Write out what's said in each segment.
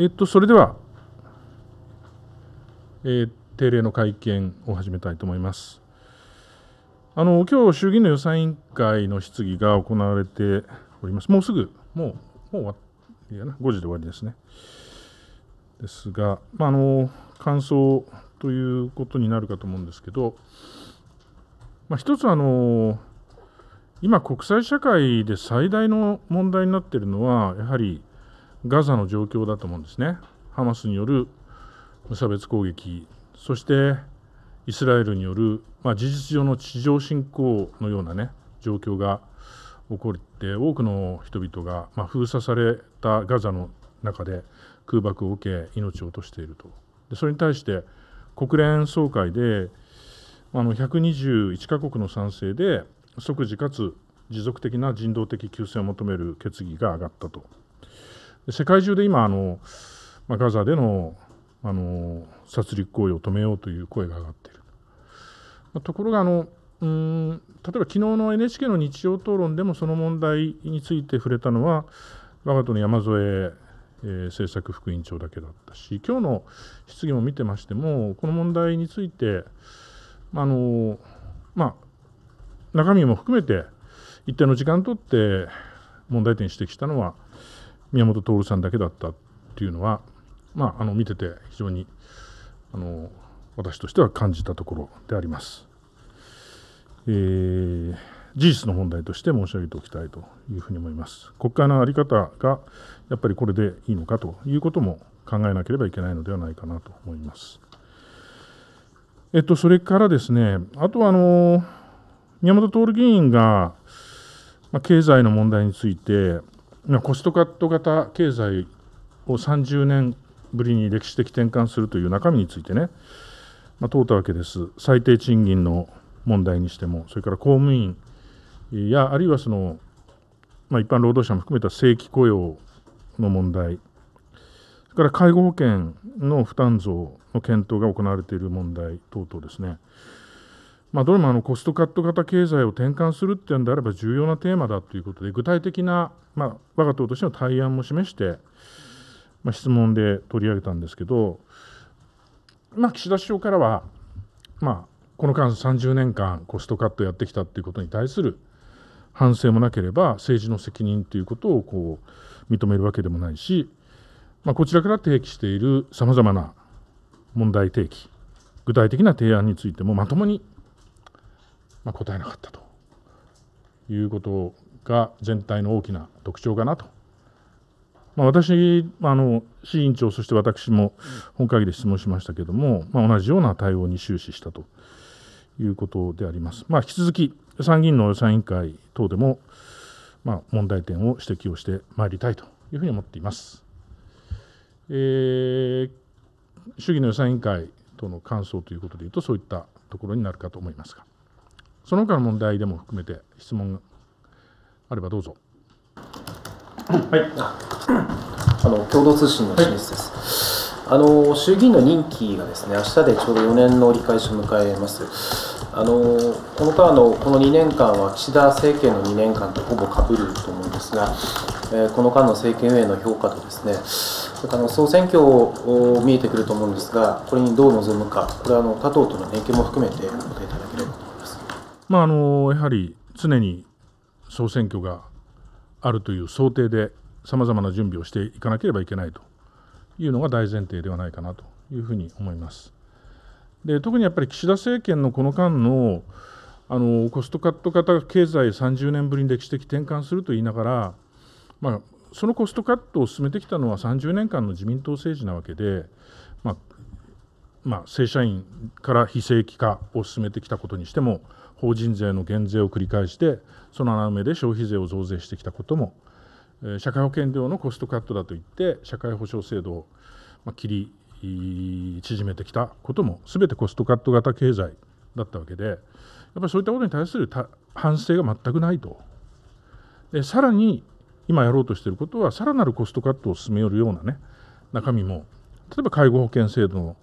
えっと、それでは、えー、定例の会見を始めたいと思います。あの今日衆議院の予算委員会の質疑が行われております。もうすぐ、もう、もう終わやな、5時で終わりですね。ですが、まあ、あの感想ということになるかと思うんですけど、まあ、一つあの、今、国際社会で最大の問題になっているのは、やはりガザの状況だと思うんですね。ハマスによる無差別攻撃、そしてイスラエルによる、まあ、事実上の地上侵攻のような、ね、状況が起こって多くの人々が、まあ、封鎖されたガザの中で空爆を受け命を落としているとでそれに対して国連総会であの121カ国の賛成で即時かつ持続的な人道的休戦を求める決議が上がったと。世界中で今あの、まあ、ガザでのあの殺戮行為を止めようという声が上がっている、まあ、ところがあのうん例えば昨日の NHK の日曜討論でもその問題について触れたのは我が党の山添、えー、政策副委員長だけだったし今日の質疑も見てましてもこの問題についてあのまあ中身も含めて一定の時間を取って問題点指摘したのは宮本徹さんだけだったっていうのは、まあ、あの見てて非常にあの私としては感じたところであります。えー、事実の問題として申し上げておきたいというふうに思います。国会の在り方がやっぱりこれでいいのかということも考えなければいけないのではないかなと思います。えっと、それからですね、あとはあの宮本徹議員が、まあ、経済の問題について、コストカット型経済を30年ぶりに歴史的転換するという中身についてね、まあ、問うたわけです、最低賃金の問題にしても、それから公務員や、あるいはその、まあ、一般労働者も含めた正規雇用の問題、それから介護保険の負担増の検討が行われている問題等々ですね。まあ、どれもあのコストカット型経済を転換するっていうんであれば重要なテーマだということで具体的な、まあ、我が党としての対案も示して、まあ、質問で取り上げたんですけど、まあ、岸田首相からは、まあ、この間30年間コストカットやってきたということに対する反省もなければ政治の責任ということをこう認めるわけでもないし、まあ、こちらから提起しているさまざまな問題提起具体的な提案についてもまともにま答えなかったということが全体の大きな特徴かなと。まあ、私あの市委員長そして私も本会議で質問しましたけども、まあ、同じような対応に終始したということであります。まあ、引き続き参議院の予算委員会等でも、ま問題点を指摘をしてまいりたいというふうに思っています。えー、衆の予算委員会との感想ということでいうとそういったところになるかと思いますが。その他の問題でも含めて質問があればどうぞ。はい、あの共同通信の進出です、はい、あの衆議院の任期がですね明日でちょうど4年の折り返しを迎えます。あのこの間のこの2年間は岸田政権の2年間とほぼ被ると思うんですが、えー、この間の政権運営の評価とですねそれからの総選挙を見えてくると思うんですがこれにどう臨むかこれはあの他党との連携も含めてお答えいただければとまあ、あのやはり常に総選挙があるという想定でさまざまな準備をしていかなければいけないというのが大前提ではないかなというふうに思います。で特にやっぱり岸田政権のこの間のあのコストカット型経済30年ぶりに歴史的転換すると言いながら、まあ、そのコストカットを進めてきたのは30年間の自民党政治なわけで、まあまあ、正社員から非正規化を進めてきたことにしても法人税の減税を繰り返してその穴埋めで消費税を増税してきたことも社会保険料のコストカットだといって社会保障制度を切り縮めてきたことも全てコストカット型経済だったわけでやっぱりそういったことに対する反省が全くないとでさらに今やろうとしていることはさらなるコストカットを進めるようなね中身も例えば介護保険制度の、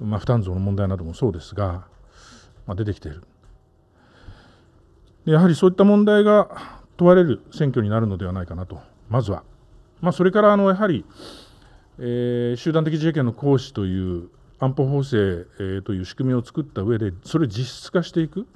まあ、負担増の問題などもそうですが、まあ、出てきている。やはりそういった問題が問われる選挙になるのではないかなと、まずは。まあ、それからあのやはり、えー、集団的自衛権の行使という安保法制、えー、という仕組みを作った上で、それを実質化していく、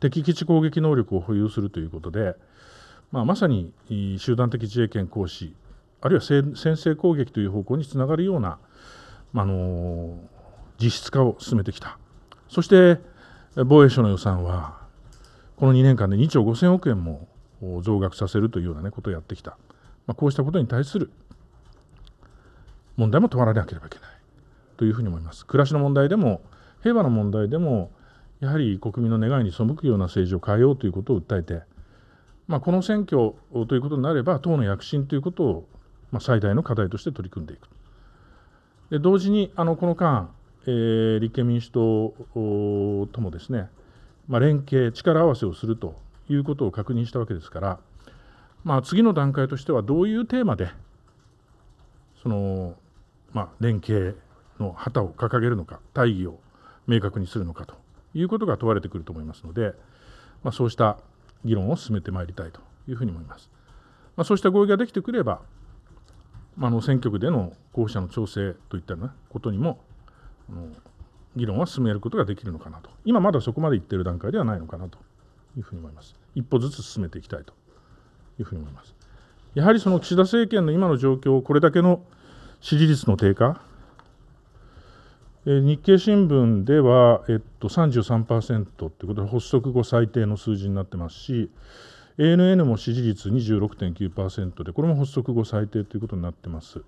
敵基地攻撃能力を保有するということで、まあ、まさに集団的自衛権行使、あるいは先制攻撃という方向につながるような、まあの実質化を進めてきた。そして防衛省の予算はこの2年間で2兆5000億円も増額させるというような、ね、ことをやってきた、まあ、こうしたことに対する問題も止まらなければいけないというふうに思います。暮らしの問題でも平和の問題でもやはり国民の願いに背くような政治を変えようということを訴えて、まあ、この選挙ということになれば党の躍進ということを、まあ、最大の課題として取り組んでいく。で同時にあのこの間、えー、立憲民主党ともですねまあ、連携力合わせをするということを確認したわけですから、まあ、次の段階としてはどういうテーマでその、まあ、連携の旗を掲げるのか大義を明確にするのかということが問われてくると思いますので、まあ、そうした議論を進めてまいりたいというふうに思います。まあ、そうした合意ができてくれば、まあ、の選挙区での候補者の調整といったようなことにも議論は進めることができるのかなと今まだそこまでいっている段階ではないのかなというふうに思います一歩ずつ進めていきたいというふうに思いますやはりその岸田政権の今の状況これだけの支持率の低下日経新聞では、えっと、33%ということで発足後最低の数字になってますし ANN も支持率26.9%でこれも発足後最低ということになってます。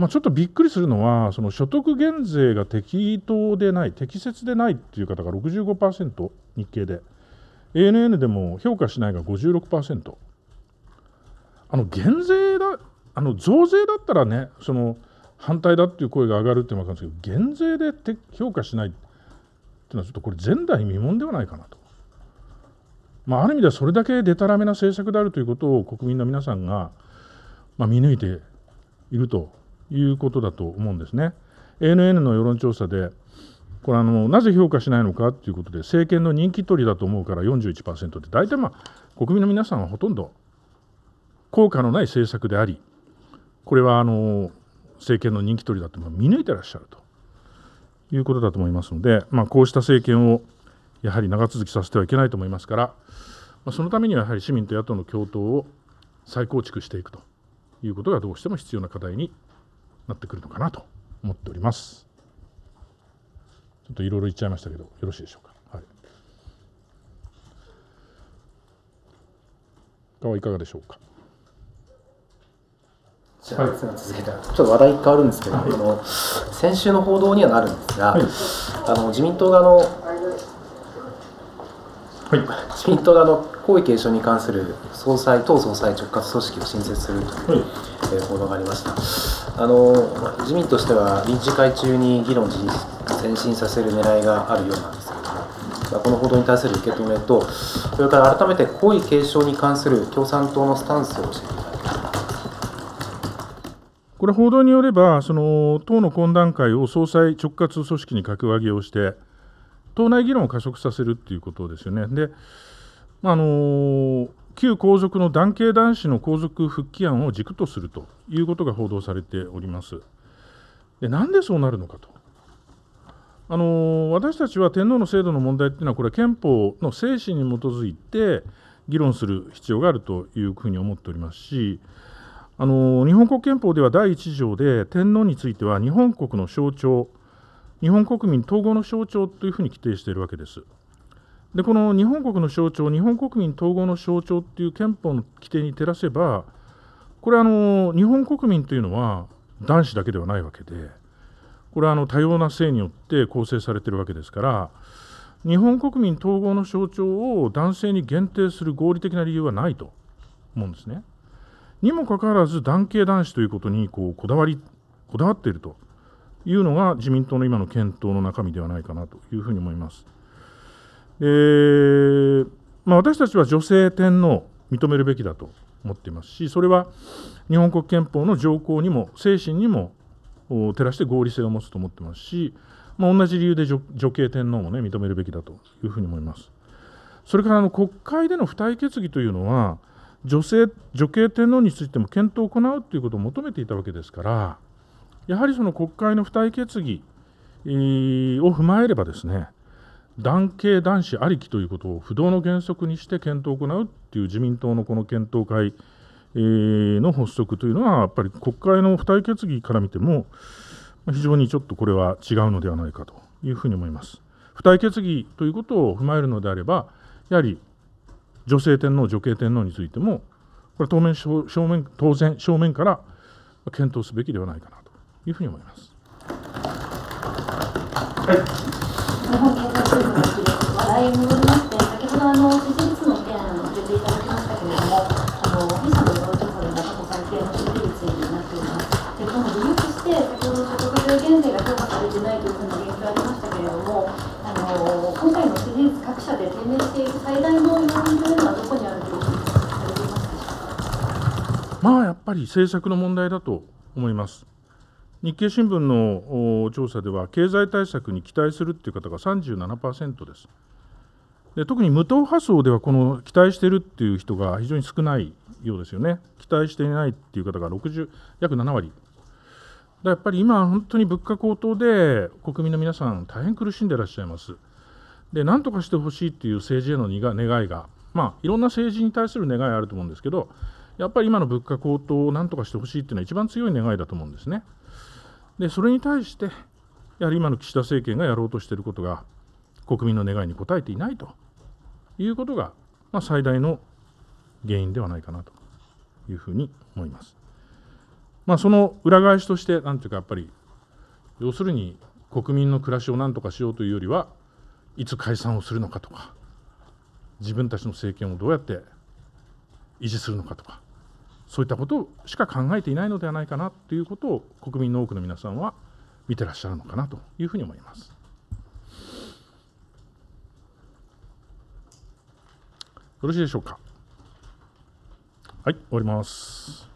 まあ、ちょっとびっくりするのはその所得減税が適当でない適切でないっていう方が65%日経で ANN でも評価しないが56%あの減税だあの増税だったらねその反対だっていう声が上がるっていうの分かるんですけど減税でて評価しないっていうのはちょっとこれ前代未聞ではないかなと。まあ、ある意味ではそれだけでたらめな政策であるということを国民の皆さんが、まあ、見抜いているということだと思うんですね。ANN の世論調査でこれあのなぜ評価しないのかということで政権の人気取りだと思うから41%って大体まあ国民の皆さんはほとんど効果のない政策でありこれはあの政権の人気取りだと見抜いてらっしゃるということだと思いますので、まあ、こうした政権をやはり長続きさせてはいけないと思いますから、まあ、そのためにはやはり市民と野党の共闘を再構築していくということがどうしても必要な課題になってくるのかなと思っております。ちょっといろいろ言っちゃいましたけど、よろしいでしょうか。はい。他はいかがでしょうか。じゃあ、はい、続けたちょっと話題変わるんですけど、はい、あの先週の報道にはなるんですが、はい、あの自民党側の、はい、自民党側の皇位継承に関する総裁党総裁直轄組織を新設するという、え報道がありました。あの自民としては臨時会中に議論を前進させる狙いがあるようなんですけれども、まこの報道に対する受け止めと、それから改めて皇位継承に関する共産党のスタンスを教えていただけますこれ報道によれば、その党の懇談会を総裁直轄組織に格上げをして、党内議論を加速させるということですよね。でまあの旧皇族の男系男子の皇族復帰案を軸とするということが報道されております。でなんでそうなるのかと。あの私たちは天皇の制度の問題っていうのは、これは憲法の精神に基づいて議論する必要があるというふうに思っておりますし、あの日本国憲法では第1条で、天皇については日本国の象徴、日本国民統合の象徴というふうに規定しているわけです。でこの日本国の象徴、日本国民統合の象徴っていう憲法の規定に照らせば、これあの、日本国民というのは男子だけではないわけで、これはあの多様な性によって構成されているわけですから、日本国民統合の象徴を男性に限定する合理的な理由はないと思うんですね。にもかかわらず、男系男子ということにこうこだわり、こだわっているというのが自民党の今の検討の中身ではないかなというふうに思います。えー、まあ、私たちは女性天皇を認めるべきだと思っていますし、それは日本国憲法の条項にも精神にも照らして合理性を持つと思ってますし、まあ、同じ理由で女系天皇も、ね、認めるべきだというふうに思います。それからあの国会での付帯決議というのは、女性女系天皇についても検討を行うということを求めていたわけですから、やはりその国会の付帯決議を踏まえればですね、男系男子ありきということを不動の原則にして検討を行うという自民党のこの検討会の発足というのは、やっぱり国会の付帯決議から見ても、非常にちょっとこれは違うのではないかというふうに思います。付帯決議ということを踏まえるのであれば、やはり女性天皇、女系天皇についても、これ当面正面、当然、正面から検討すべきではないかなというふうに思います。はい日本済新聞の記事笑いに戻りまして先ほどあの設立の件をていただきましたけれどもあの弊社の調査では過去最低の支持率になっていますでこの理由として先ほど所得税減税が評価されてないというふうな言及がありましたけれどもあの今回の支持率各社で低迷している最大の要因というのはどこにあるというふうにされていますでしょうかまあやっぱり政策の問題だと思います。日経新聞の調査では、経済対策に期待するという方が37%です。で特に無党派層では、この期待しているという人が非常に少ないようですよね、期待していないという方が60約7割、だやっぱり今、本当に物価高騰で国民の皆さん、大変苦しんでいらっしゃいます。で、なんとかしてほしいという政治への願いが、まあ、いろんな政治に対する願いがあると思うんですけど、やっぱり今の物価高騰をなんとかしてほしいというのは一番強い願いだと思うんですね。でそれに対してやはり今の岸田政権がやろうとしていることが国民の願いに応えていないということが、まあ、最大の原因ではないかなというふうに思います。まあ、その裏返しとして、なんていうか、やっぱり、要するに国民の暮らしをなんとかしようというよりは、いつ解散をするのかとか、自分たちの政権をどうやって維持するのかとか、そういったことしか考えていないのではないかなということを国民の多くの皆さんは見てらっしゃるのかなというふうに思います。よろしいでしょうか。はい、終わります。